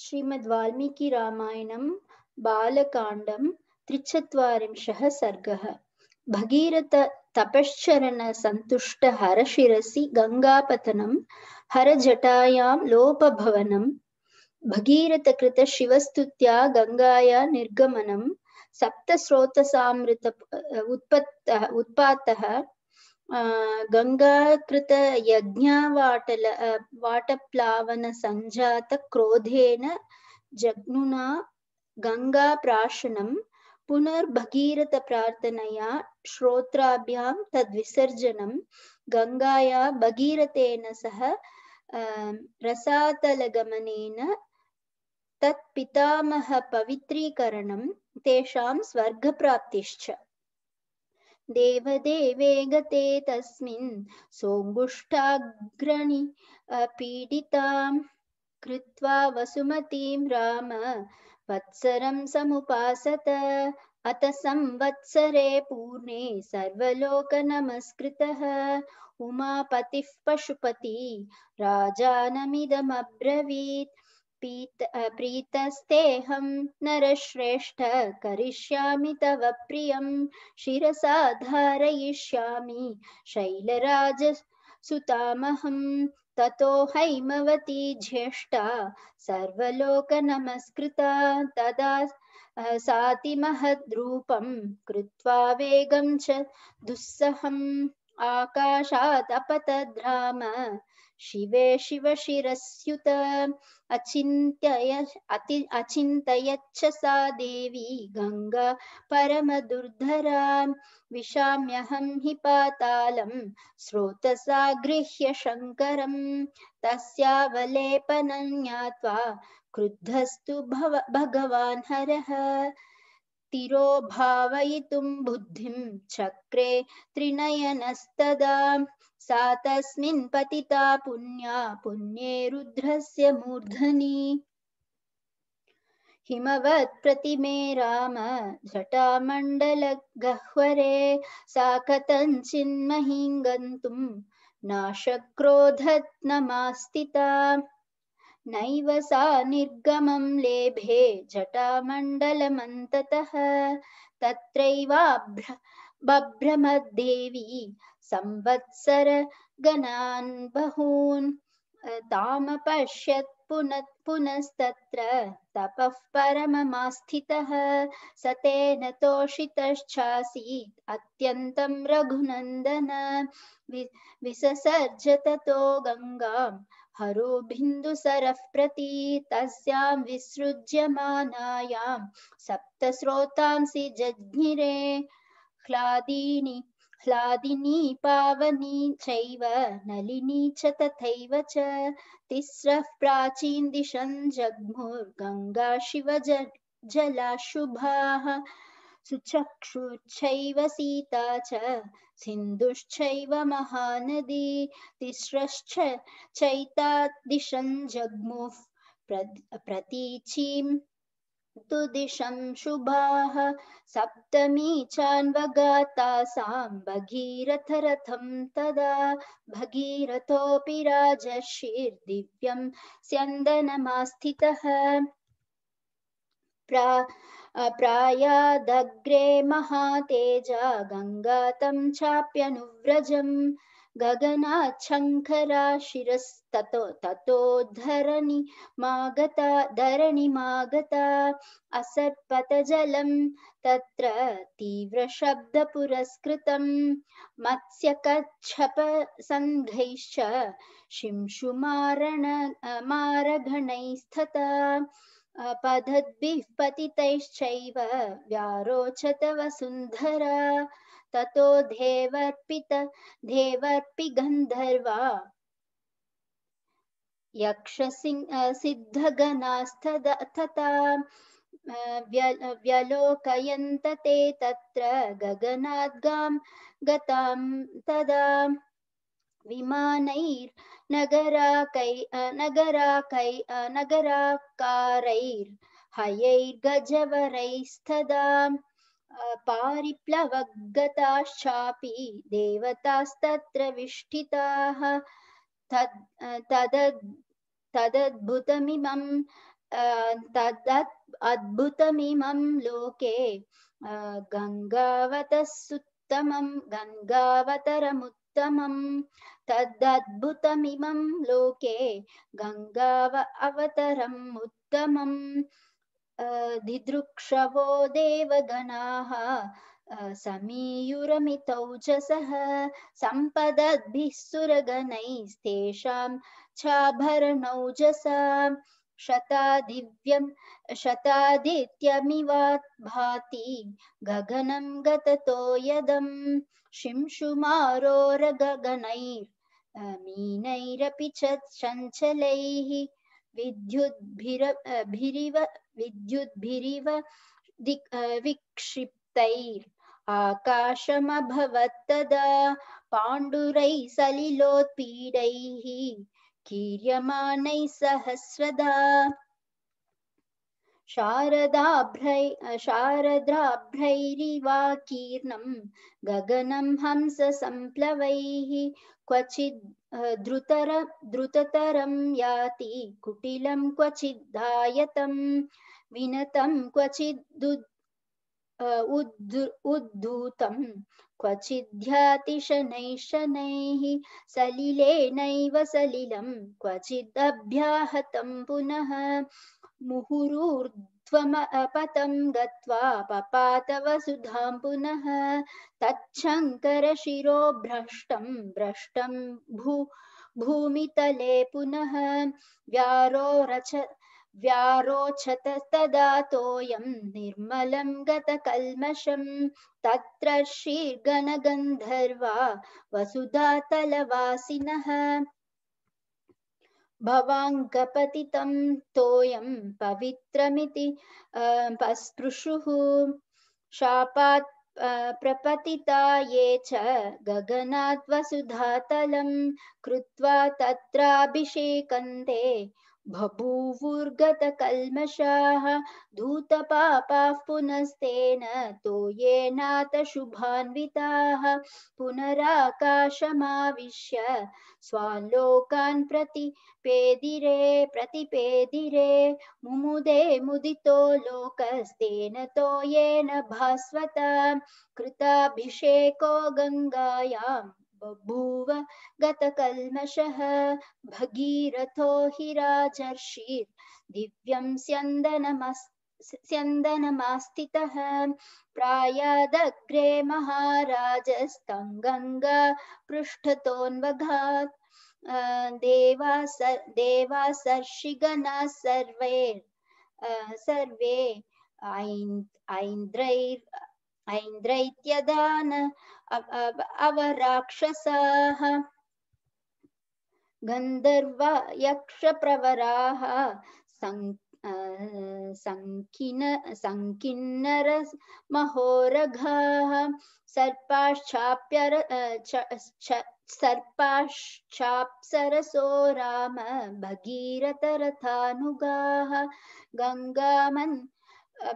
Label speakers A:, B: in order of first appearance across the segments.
A: श्रीमद् वाल्मीकि रामायणं बालकाण्डं त्रिचत्वारिंशः सर्गः भगीरथ तपश्चरण सन्तुष्ट हरशिरसि गङ्गापतनं हरजटायां लोपभवनं भगीरथकृत शिवस्तुत्या गंगाया निर्गमनं सप्तस्रोतसामृत उत्पत्तः उत्पातः गङ्गाकृतयज्ञावाटल वाटप्लावनसञ्जातक्रोधेन जग्नुना गङ्गाप्राशनं पुनर्भगीरथप्रार्थनया श्रोत्राभ्यां तद्विसर्जनं गंगाया भगीरथेन सह रसातलगमनेन तत्पितामहपवित्रीकरणं तेषां स्वर्गप्राप्तिश्च देवदेवे गते तस्मिन् सोऽङ्गुष्ठाग्रणि पीडितां कृत्वा वसुमतीं राम वत्सरं समुपासत अत संवत्सरे पूर्णे सर्वलोकनमस्कृतः उमापतिः पशुपति राजानमिदमब्रवीत् पीत नरश्रेष्ठ करिष्यामि तव प्रियं शिरसा धारयिष्यामि शैलराज सुतामहं ततो हैमवती ज्येष्ठा सर्वलोकनमस्कृता तदा साति महद्रूपं कृत्वा वेगं च दुस्सहम् आकाशादपतद्राम शिवे शिव शिरस्युत अचिन्तय अति अचिन्तयच्छ सा देवी गङ्गा परमदुर्धरा विशाम्यहं हि पातालं स्रोतसा गृह्य शङ्करं तस्यावलेपनं ज्ञात्वा क्रुद्धस्तु भव भगवान् हरः तिरो बुद्धिं चक्रे त्रिनयनस्तदा सा तस्मिन् पतिता पुण्या पुण्ये रुद्रस्य मूर्धनि हिमवत्प्रतिमे राम जटामण्डलगह्वरे सा कथञ्चिन्महिं गन्तुं नाशक्रोधत्नमास्तिता नैव सा निर्गमं लेभे जटामण्डलमन्ततः तत्रैवाभ्र बभ्रमद्देवी संवत्सरगणान् बहून् तामपश्यत् पुनः पुनस्तत्र तपः परममास्थितः स तेन तोषितश्चासीत् अत्यन्तं रघुनन्दन विससर्ज ततो गङ्गाम् हरो बिन्दुसरः प्रति तस्यां विसृज्यमानायां सप्तस्रोतांसि जज्ञिरे ह्लादीनि ह्लादिनी पावनी चैव नलिनी च तथैव च तिस्रः प्राचीन् दिशन् जग्मुर्गङ्गा शिव जलाशुभाः सुचक्षुश्चैव सीता च सिन्धुश्चैव महानदी तिस्रश्च चैता दिशं जग्मुः प्रतीचीं तु दिशं शुभाः सप्तमी चान्वगाता सां भगीरथरथं तदा भगीरथोऽपि राजशीर्दिव्यं स्यन्दनमास्थितः प्रायादग्रे महातेजा गङ्गा तं चाप्यनुव्रजम् गगनाच्छङ्करा शिरस्ततो ततो धरणि मागता धरणिमागता असर्पतजलं तत्र तीव्रशब्दपुरस्कृतं मत्स्यकच्छपसङ्घैश्च शिंशुमारण मारगणैस्तथा अपधद्भिः पतितैश्चैव व्यारोचत वसुन्धर ततो देवर्पित देवर्पि गन्धर्वा यक्षसिद्धगणास्तथा तत्र गगनाद्गां गतां तदा विमानैर् नगराकै नगराकै नगराकारैर्हयैर्गजवरैस्तदा पारिप्लवगताश्चापि देवतास्तत्र विष्टिताः तद् तदद् तदद्भुतमिमं तदत् अद्भुतमिमं लोके गङ्गावतः सुत्तमं गङ्गावतरमुत् उत्तमं तद्दद्भुतमिमं लोके गङ्गाव अवतरम् उत्तमं दिदृक्षवो देवगणाः समीयुरमितौ च सह सम्पदद्भिः सुरगणैस्तेषां चाभरणौ जसा शतादिव्यं शतादित्यमिवा भाति गगनं गततो यदं शिंशुमारोरगगनैर्मीनैरपि च चञ्चलैः विद्युद्भिर भिरिव विद्युद्भिरिव दिक् विक्षिप्तैर् आकाशमभवत्तदा पाण्डुरैः सलिलोत्पीडैः कीर्यमानैः सहस्रदा शारदाभ्रै शारद्राभ्रैरिवाकीर्णं गगनं हंससम्प्लवैः क्वचिद् द्रुतर द्रुततरं याति कुटिलं क्वचिद्धायतं विनतं क्वचिद् उद्धूतं क्वचिद्ध्यातिशनैः शनैः सलिलेनैव सलिलं क्वचिदभ्याहतं पुनः मुहुरुर्ध्वमपतं गत्वा पपातवसुधां पुनः तच्छङ्करशिरो भ्रष्टं भ्रष्टं भू भूमितले पुनः व्यारो रच व्यारोचतस्तदातोऽयं निर्मलं गतकल्मषं तत्र वसुधा वसुधातलवासिनः भवाङ्गपतितं तोयं पवित्रमिति स्पृशुः शापात् प्रपतिता ये च गगनात् वसुधातलं कृत्वा तत्राभिषेकन्ते बभूवुर्गतकल्मषाः धूतपापाः पुनस्तेन तो येनाथ शुभान्विताः पुनराकाशमाविश्य स्वान् लोकान् प्रतिपेदिरे प्रतिपेदिरे मुमुदे मुदितो लोकस्तेन तो येन भास्वता कृताभिषेको गङ्गायाम् बभूव गतकल्मषः भगीरथो हि दिव्यं स्यन्दनमस् स्यन्दनमास्थितः प्रायादग्रे महाराजस्तं गङ्गा देवा देवासर्षिगणाः सर्वे सर्वे ऐन्द्रैर् ऐन्द्र इत्यदान अवराक्षसाः गन्धर्व यक्षप्रवराः सङ्किन सङ्किन्नरमहोरघाः सर्पाश्चाप्यर सर्पाश्चाप्सरसो राम भगीरथरथानुगाः गङ्गामन्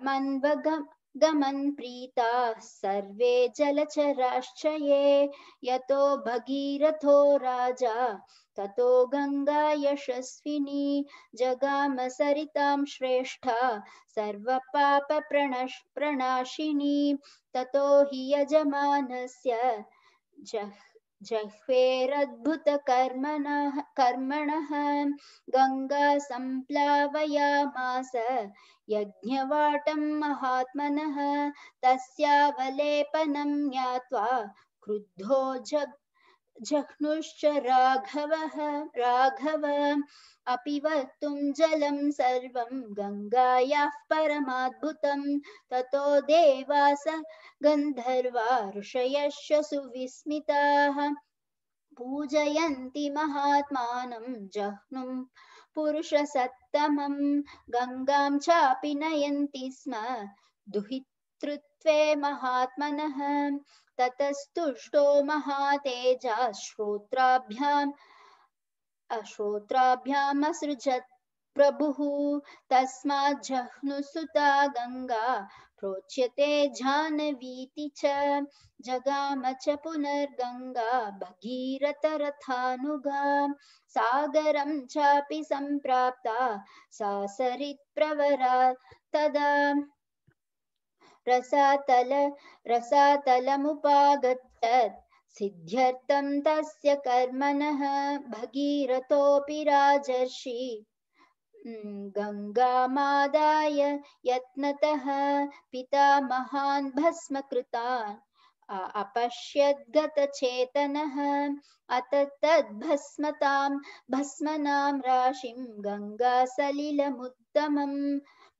A: मन्वगम् प्रीता सर्वे जलचराश्च यतो भगीरथो राजा ततो गंगा यशस्विनी सरिताम श्रेष्ठा पाप प्रणाशिनी ततो हि यजमानस्य जह्वेरद्भुतकर्मणः कर्मणः गंगा सम्प्लावयामास यज्ञवाटं महात्मनः तस्यावलेपनं ज्ञात्वा क्रुद्धो जग जह्नुश्च राघवः राघव अपि वक्तुं जलं सर्वं गङ्गायाः परमाद्भुतं ततो देवास गन्धर्वा ऋषयश्च सुविस्मिताः पूजयन्ति महात्मानं जह्नुं पुरुषसत्तमं गङ्गां चापि नयन्ति स्म दुहित कर्तृत्वे महात्मनः ततस्तुष्टो महातेजा श्रोत्राभ्याम् अश्रोत्राभ्यामसृजत् प्रभुः तस्माज्जह्नुसुता गङ्गा प्रोच्यते जानवीति च जगाम च पुनर्गङ्गा भगीरथरथानुगा सागरं चापि सम्प्राप्ता सा सरित्प्रवरा तदा रसातल रसातलमुपागच्छत् सिद्ध्यर्थं तस्य कर्मणः भगीरथोऽपि राजर्षि गङ्गामादाय यत्नतः पिता महान् भस्मकृतान् अपश्यद्गतचेतनः अत तद्भस्मतां भस्मनां राशिं गङ्गासलिलमुत्तमम्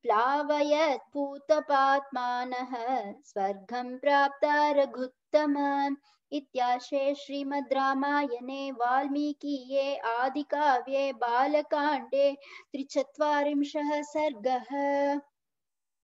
A: प्लावयत् पूतपात्मानः स्वर्गं प्राप्ता रघुत्तम इत्याशे श्रीमद् रामायणे वाल्मीकीये आदिकाव्ये बालकाण्डे त्रिचत्वारिंशः सर्गः